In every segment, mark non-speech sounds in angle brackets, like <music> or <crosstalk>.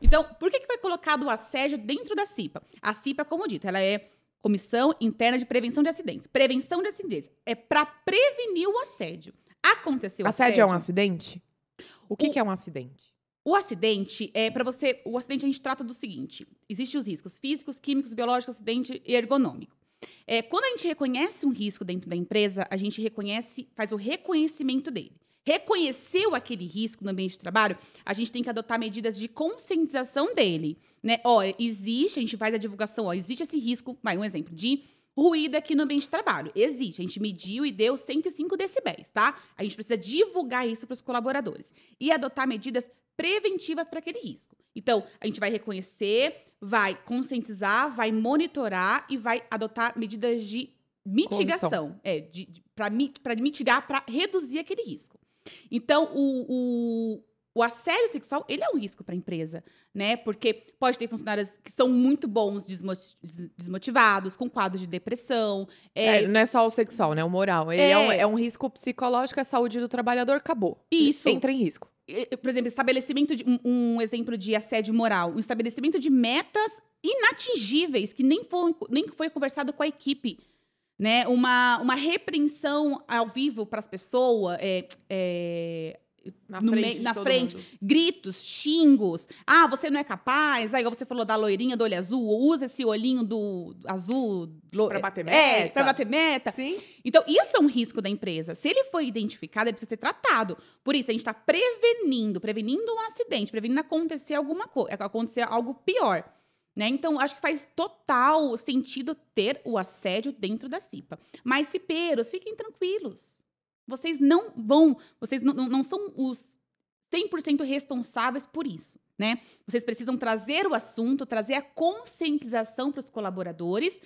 Então, por que, que foi colocado o assédio dentro da CIPA? A CIPA, como dito, ela é Comissão Interna de Prevenção de Acidentes. Prevenção de acidentes é para prevenir o assédio. Aconteceu assédio. Assédio é um acidente? O que, o, que é um acidente? O acidente é para você. O acidente a gente trata do seguinte: existem os riscos físicos, químicos, biológicos, acidente e ergonômico. É, quando a gente reconhece um risco dentro da empresa, a gente reconhece, faz o reconhecimento dele reconheceu aquele risco no ambiente de trabalho, a gente tem que adotar medidas de conscientização dele, né? Ó, existe, a gente faz a divulgação, ó, existe esse risco, vai um exemplo de ruído aqui no ambiente de trabalho. Existe, a gente mediu e deu 105 decibéis, tá? A gente precisa divulgar isso para os colaboradores e adotar medidas preventivas para aquele risco. Então, a gente vai reconhecer, vai conscientizar, vai monitorar e vai adotar medidas de mitigação, Condição. é, para mitigar, para reduzir aquele risco. Então, o, o o assédio sexual ele é um risco para a empresa, né? Porque pode ter funcionários que são muito bons, desmotivados, com quadro de depressão. É... É, não é só o sexual, né? O moral. Ele é... é um, é um risco psicológico, é a saúde do trabalhador acabou. Isso. Entra em risco por exemplo, estabelecimento de um, um, exemplo de assédio moral, um estabelecimento de metas inatingíveis que nem foi, nem foi conversado com a equipe né? Uma, uma repreensão ao vivo para as pessoas. É, é, na frente, na frente mundo. gritos, xingos. Ah, você não é capaz. Aí você falou da loirinha do olho azul, usa esse olhinho do azul lo... para bater é, meta. É, para bater meta. Sim. Então, isso é um risco da empresa. Se ele foi identificado, ele precisa ser tratado. Por isso a gente está prevenindo, prevenindo um acidente, prevenindo acontecer alguma coisa, acontecer algo pior. Né? Então, acho que faz total sentido ter o assédio dentro da CIPA. Mas, Ciperos fiquem tranquilos. Vocês não vão, vocês não, não são os 100% responsáveis por isso. Né? Vocês precisam trazer o assunto, trazer a conscientização para os colaboradores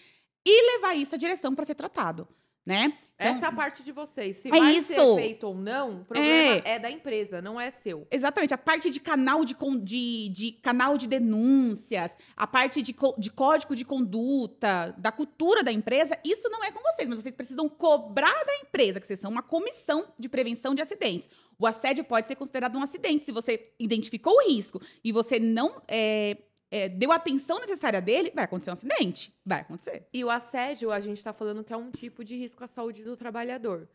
e levar isso à direção para ser tratado né? Então, Essa é a parte de vocês. Se é vai isso. ser feito ou não, o problema é. é. da empresa, não é seu. Exatamente. A parte de canal de, de, de canal de denúncias, a parte de, de código de conduta, da cultura da empresa, isso não é com vocês, mas vocês precisam cobrar da empresa, que vocês são uma comissão de prevenção de acidentes. O assédio pode ser considerado um acidente se você identificou o risco e você não é, é, deu a atenção necessária dele, vai acontecer um acidente. Vai acontecer. E o assédio, a gente está falando que é um tipo de risco à saúde do trabalhador.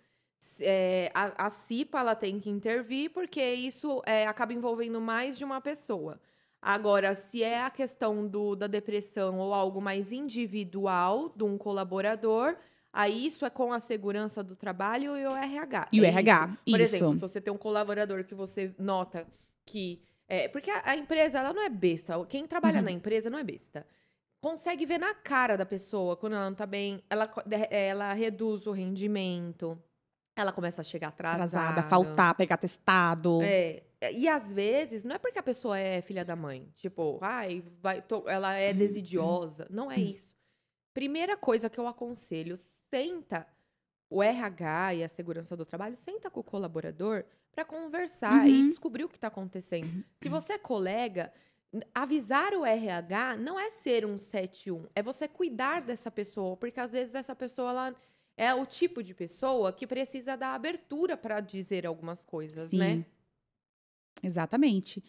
É, a, a CIPA ela tem que intervir porque isso é, acaba envolvendo mais de uma pessoa. Agora, se é a questão do, da depressão ou algo mais individual de um colaborador, aí isso é com a segurança do trabalho e o RH. E o é RH. Isso. Por isso. exemplo, se você tem um colaborador que você nota que é, porque a, a, empresa, ela não é besta. Quem trabalha uhum. na empresa não é besta. Consegue ver na cara da pessoa quando ela não tá bem. Ela, ela reduz o rendimento. Ela começa a chegar atrasada. Atrasada, faltar, pegar testado. É. E às vezes, não é porque a pessoa é filha da mãe. Tipo, ai, vai, tô, ela é <clears throat> desidiosa. Não é isso. Primeira coisa que eu aconselho, senta o RH e a segurança do trabalho senta com o colaborador para conversar uhum. e descobrir o que está acontecendo. Uhum. Se você é colega, avisar o RH não é ser um 71, é você cuidar dessa pessoa, porque às vezes essa pessoa ela é o tipo de pessoa que precisa da abertura para dizer algumas coisas, né? Sim. né? Exatamente.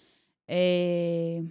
É...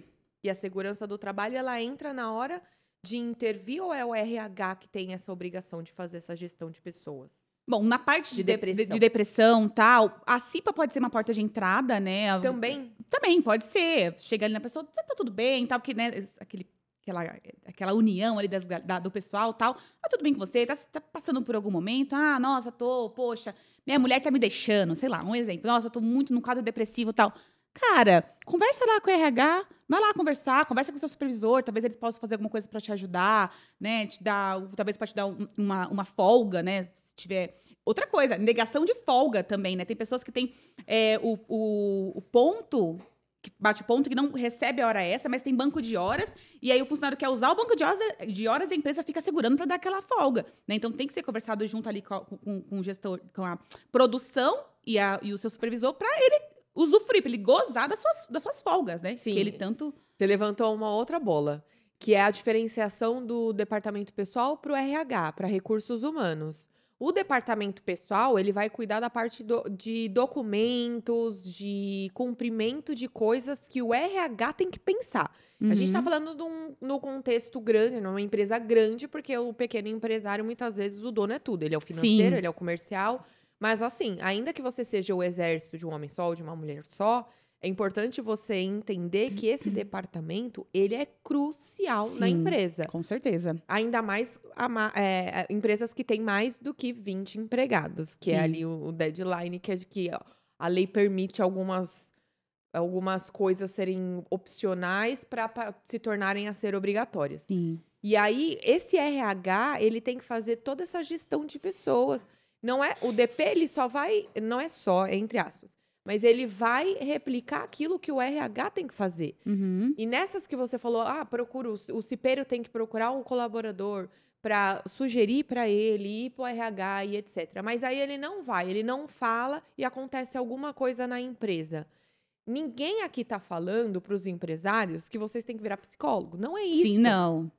E a segurança do trabalho ela entra na hora de intervir ou é o RH que tem essa obrigação de fazer essa gestão de pessoas? Bom, na parte de, de depressão, de, de depressão, tal, a CIPA pode ser uma porta de entrada, né? Também? Também, pode ser. Chega ali na pessoa, tá tudo bem, tal, que né, aquele, aquela, aquela união ali das, da, do pessoal, tal, tá tudo bem com você, tá, tá, passando por algum momento, ah, nossa, tô, poxa, minha mulher tá me deixando, sei lá, um exemplo, nossa, tô muito num quadro depressivo, tal. Cara, conversa lá com o RH, vai lá conversar, conversa com o seu supervisor, talvez eles possam fazer alguma coisa para te ajudar, né? Te dar, talvez para te dar um, uma, uma folga, né? Se tiver Outra coisa, negação de folga também, né? Tem pessoas que têm é, o, o, o, ponto, que bate ponto, que não recebe a hora essa mas tem banco de horas, e aí o funcionário quer usar o banco de horas, de horas a empresa fica segurando para dar aquela folga, né? Então tem que ser conversado junto ali com, com, com o gestor, com a produção e, a, e o seu supervisor, para ele usufruir, pra ele gozar das suas, das suas folgas, né? Sim. Que ele tanto. Você levantou uma outra bola, que é a diferenciação do departamento pessoal para o RH, para recursos humanos. O departamento pessoal, ele vai cuidar da parte do, de documentos, de cumprimento de coisas que o RH tem que pensar. Uhum. A gente está uhum. falando de um, no contexto grande, numa empresa grande, porque o pequeno empresário, muitas vezes, o dono é tudo. Ele é o financeiro, Sim. ele é o comercial, mas assim, ainda que você seja o exército de um homem só ou de uma mulher só, é importante você entender que esse <clears throat> departamento ele é crucial Sim, na empresa. Com certeza. Ainda mais é, é, empresas que têm mais do que 20 empregados, que é Sim. é ali o, o, deadline, que é de que a lei permite algumas, algumas coisas serem opcionais para se tornarem a ser obrigatórias. Sim. E aí, esse RH, ele tem que fazer toda essa gestão de pessoas. Não é o DP ele só vai, não é só é entre aspas, mas ele vai replicar aquilo que o RH tem que fazer. Uhum. E nessas que você falou, ah, procura o, o cipeiro tem que procurar um colaborador para sugerir para ele ir para o RH e etc. Mas aí ele não vai, ele não fala e acontece alguma coisa na empresa. Ninguém aqui está falando para os empresários que vocês têm que virar psicólogo. Não é isso. Sim, não.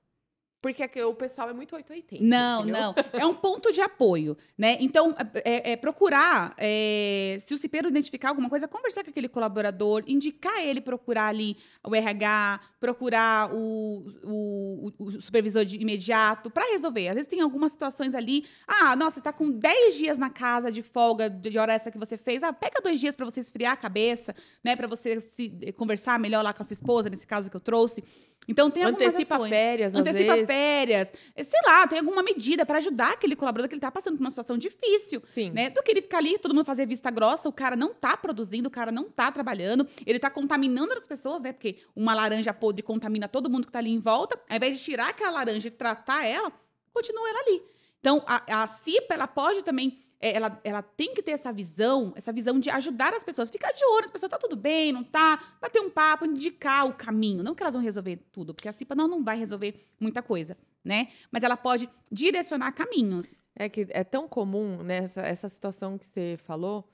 Porque o pessoal é muito 880. Não, entendeu? não. É um ponto de apoio, né? Então, é, é procurar, é, se o cipeiro identificar alguma coisa, conversar com aquele colaborador, indicar ele procurar ali o RH, procurar o, o, o supervisor de imediato, para resolver. Às vezes tem algumas situações ali, ah, nossa, você tá com 10 dias na casa de folga, de hora essa que você fez, ah, pega dois dias para você esfriar a cabeça, né? Para você se eh, conversar melhor lá com a sua esposa, nesse caso que eu trouxe. Então, tem algumas Antecipa ações. férias, Antecipa às vezes. Férias, férias, é, sei lá, tem alguma medida para ajudar aquele colaborador que ele tá passando por uma situação difícil, Sim. né? Do que ele ficar ali, todo mundo fazer vista grossa, o cara não tá produzindo, o cara não tá trabalhando, ele tá contaminando as pessoas, né? Porque uma laranja podre contamina todo mundo que tá ali em volta. Ao invés de tirar aquela laranja e tratar ela, continua ela ali. Então, a, a CIPA, ela pode também é, ela, ela tem que ter essa visão, essa visão de ajudar as pessoas, ficar de olho, as pessoas tá tudo bem, não tá, bater um papo, indicar o caminho, não que elas vão resolver tudo, porque a CIPA não, não vai resolver muita coisa, né? Mas ela pode direcionar caminhos. É que é tão comum nessa né, essa situação que você falou,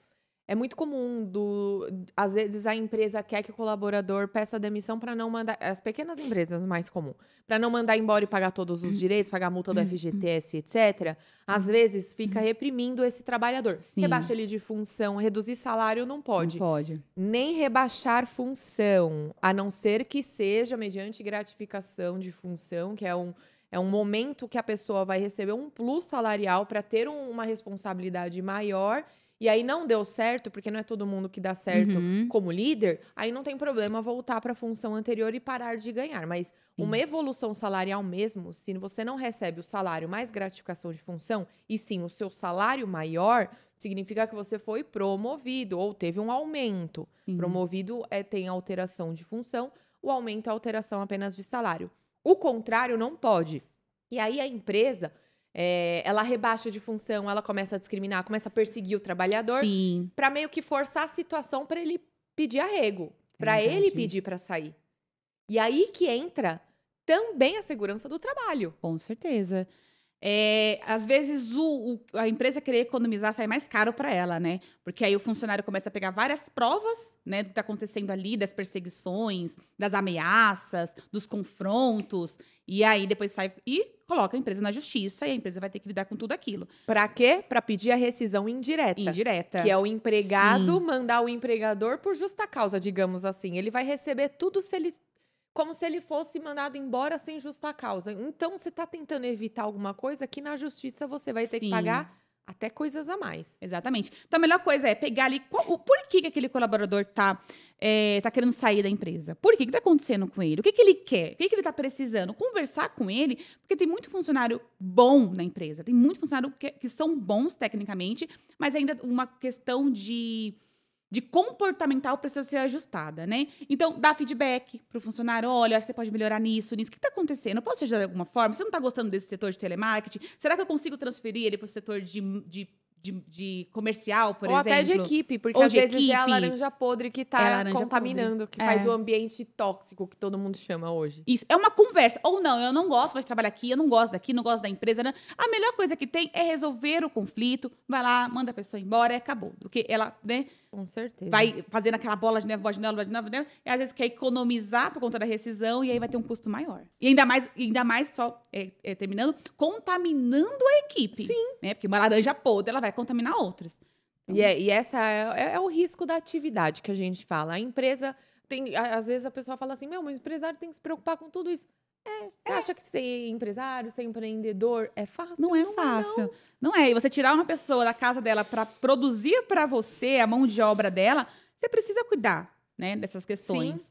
é muito comum do, às vezes a empresa quer que o colaborador peça demissão para não mandar as pequenas empresas mais comum, para não mandar embora e pagar todos os direitos, pagar a multa do uhum. FGTS, etc. Às uhum. vezes fica uhum. reprimindo esse trabalhador. Sim. Rebaixa ele de função, reduzir salário não pode. Não pode. Nem rebaixar função, a não ser que seja mediante gratificação de função, que é um é um momento que a pessoa vai receber um plus salarial para ter um, uma responsabilidade maior e aí não deu certo, porque não é todo mundo que dá certo uhum. como líder, aí não tem problema voltar para a função anterior e parar de ganhar. Mas Sim. uma evolução salarial mesmo, se você não recebe o salário mais gratificação de função, e sim o seu salário maior, significa que você foi promovido ou teve um aumento. Promovido é tem alteração de função, o aumento é alteração apenas de salário. O contrário não pode. E aí a empresa é, ela rebaixa de função, ela começa a discriminar, começa a perseguir o trabalhador, para meio que forçar a situação para ele pedir arrego, para é ele pedir para sair. E aí que entra também a segurança do trabalho. Com certeza. É, às vezes o, o, a empresa querer economizar sai mais caro para ela, né? Porque aí o funcionário começa a pegar várias provas né, do que está acontecendo ali, das perseguições, das ameaças, dos confrontos, e aí depois sai e coloca a empresa na justiça e a empresa vai ter que lidar com tudo aquilo. Para quê? Para pedir a rescisão indireta. Indireta. Que é o empregado Sim. mandar o empregador por justa causa, digamos assim. Ele vai receber tudo se ele como se ele fosse mandado embora sem justa causa. Então, você está tentando evitar alguma coisa que na justiça você vai ter Sim. que pagar até coisas a mais. Exatamente. Então, a melhor coisa é pegar ali qual, o porquê que aquele colaborador está é, tá querendo sair da empresa. Por que que está acontecendo com ele? O que, que ele quer? O que, que ele está precisando? Conversar com ele, porque tem muito funcionário bom na empresa. Tem muito funcionário que, que são bons tecnicamente, mas ainda uma questão de de comportamental precisa ser ajustada, né? Então, dá feedback para o funcionário, olha, acho que você pode melhorar nisso, nisso. O que está acontecendo? Eu posso ajudar de alguma forma? Você não está gostando desse setor de telemarketing? Será que eu consigo transferir ele para o setor de, de de, de, comercial, por Ou exemplo. Ou até de equipe, porque Ou às vezes é equipe. é a laranja podre que está é contaminando, podre. que é. faz o ambiente tóxico que todo mundo chama hoje. Isso, é uma conversa. Ou não, eu não gosto mais de trabalhar aqui, eu não gosto daqui, não gosto da empresa. Não. Né? A melhor coisa que tem é resolver o conflito, vai lá, manda a pessoa embora, acabou. Porque ela, né? Com certeza. Vai fazendo aquela bola de neve, bola de neve, bola de neve, e às vezes quer economizar por conta da rescisão e aí vai ter um custo maior. E ainda mais, ainda mais só, é, é, terminando, contaminando a equipe. Sim. Né? Porque uma laranja podre, ela vai vai é contaminar outras. Então... E, é, então e essa é, é, é o risco da atividade que a gente fala. A empresa tem, às vezes a pessoa fala assim, meu, mas o empresário tem que se preocupar com tudo isso. É, você é. acha que ser empresário, ser empreendedor é fácil? Não é, é fácil. não. não. é. E você tirar uma pessoa da casa dela para produzir para você a mão de obra dela, você precisa cuidar, né, dessas questões. Sim.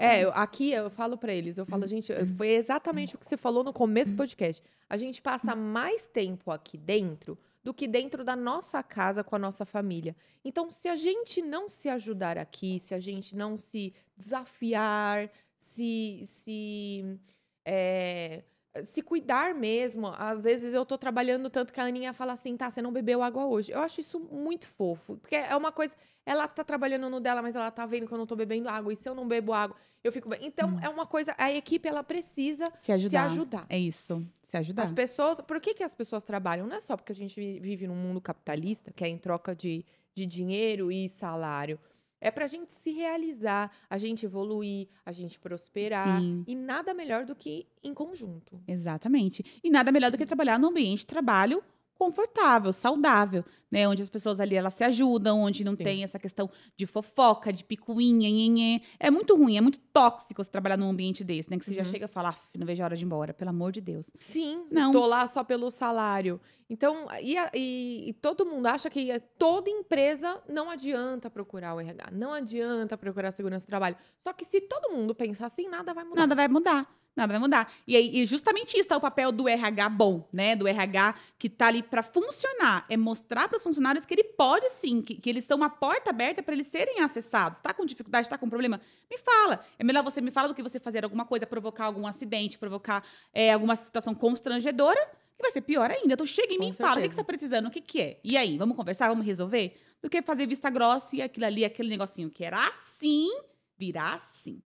É, então eu, aqui eu falo para eles, eu falo, gente, uhum. foi exatamente o que você falou no começo do uhum. podcast. A gente passa uhum. mais tempo aqui dentro do que dentro da nossa casa com a nossa família. Então, se a gente não se ajudar aqui, se a gente não se desafiar, se. se é, se cuidar mesmo. Às vezes eu tô trabalhando tanto que a Aninha fala assim, tá, você não bebeu água hoje. Eu acho isso muito fofo, porque é uma coisa. Ela tá trabalhando no dela, mas ela tá vendo que eu não tô bebendo água. E se eu não bebo água, eu fico. Então hum. é uma coisa. A equipe ela precisa se ajudar. Se ajudar. É isso. Se ajudar. As pessoas. Por que, que as pessoas trabalham? Não é só porque a gente vive num mundo capitalista, que é em troca de, de dinheiro e salário. É pra gente se realizar, a gente evoluir, a gente prosperar. Sim. E nada melhor do que em conjunto. Exatamente. E nada melhor do que trabalhar no ambiente de trabalho confortável, saudável, né? Onde as pessoas ali elas se ajudam, onde não Sim. tem essa questão de fofoca, de picuinha, nhenhê. é muito ruim, é muito tóxico você trabalhar num ambiente desse, né? Que você uhum. já chega a falar, não vejo a hora de ir embora, pelo amor de Deus. Sim, não. Tô lá só pelo salário. Então, e, e, e todo mundo acha que é, toda empresa não adianta procurar o RH, não adianta procurar segurança do trabalho. Só que se todo mundo pensar assim, nada vai mudar. Nada vai mudar nada vai mudar. E aí, e justamente isso tá o papel do RH bom, né? Do RH que tá ali para funcionar, é mostrar para os funcionários que ele pode sim, que, que eles são uma porta aberta para eles serem acessados. Tá com dificuldade, tá com problema? Me fala. É melhor você me fala do que você fazer alguma coisa, provocar algum acidente, provocar é, alguma situação constrangedora, que vai ser pior ainda. Então chega em mim e fala, o que, que você tá precisando, o que que é? E aí, vamos conversar, vamos resolver? Do que fazer vista grossa e aquilo ali, aquele negocinho que era assim, virar assim.